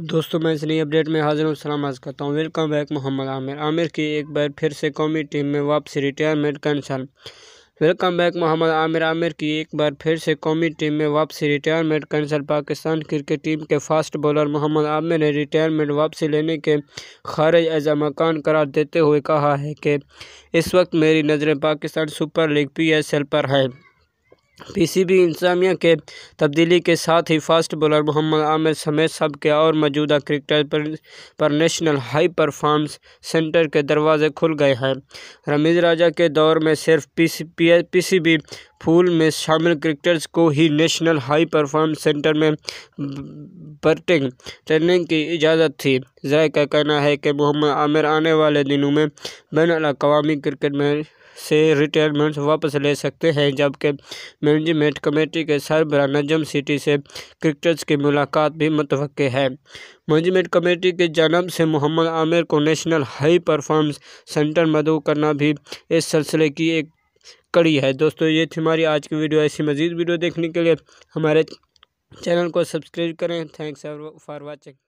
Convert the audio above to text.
दोस्तों मैं इसलिए अपडेट में हाजिर हूँ सलाम आज करता हूँ वेलकम बैक मोहम्मद आमिर आमिर की एक बार फिर से कौमी टीम में वापसी retirement concern welcome back Mohammad Amir Amir की एक बार फिर से कौमी टीम में वापसी retirement concern Pakistan cricket team के फास्ट बॉलर मोहम्मद आमिर ने रिटायरमेंट वापसी लेने के खारिज अजा मकान करार देते हुए कहा है कि इस वक्त मेरी नज़रें Pakistan super league P S L पर है पीसीबी इंतजामिया के तब्दीली के साथ ही फास्ट बॉलर मोहम्मद आमिर समेत सबके और मौजूदा क्रिकेटर पर, पर नेशनल हाई परफॉर्मेंस सेंटर के दरवाजे खुल गए हैं रमीज राजा के दौर में सिर्फ पीसी पीसीबी फूल में शामिल क्रिकेटर्स को ही नेशनल हाई परफॉर्मेंस सेंटर में बर्टिंग ट्रेनिंग की इजाज़त थी जय का कहना है कि मोहम्मद आमिर आने वाले दिनों में बैन अवी क्रिकेट में से रिटायरमेंट वापस ले सकते हैं जबकि मैनेजमेंट कमेटी के सरबरा नजम सिटी से क्रिकेटर्स की मुलाकात भी मुतव है मैनेजमेंट कमेटी की जानब से मोहम्मद आमिर को नेशनल हाई परफॉर्मेंस सेंटर मदू करना भी इस सिलसिले की एक कड़ी है दोस्तों ये थी हमारी आज की वीडियो ऐसी मज़ीद वीडियो देखने के लिए हमारे चैनल को सब्सक्राइब करें थैंक्स फॉर वॉचिंग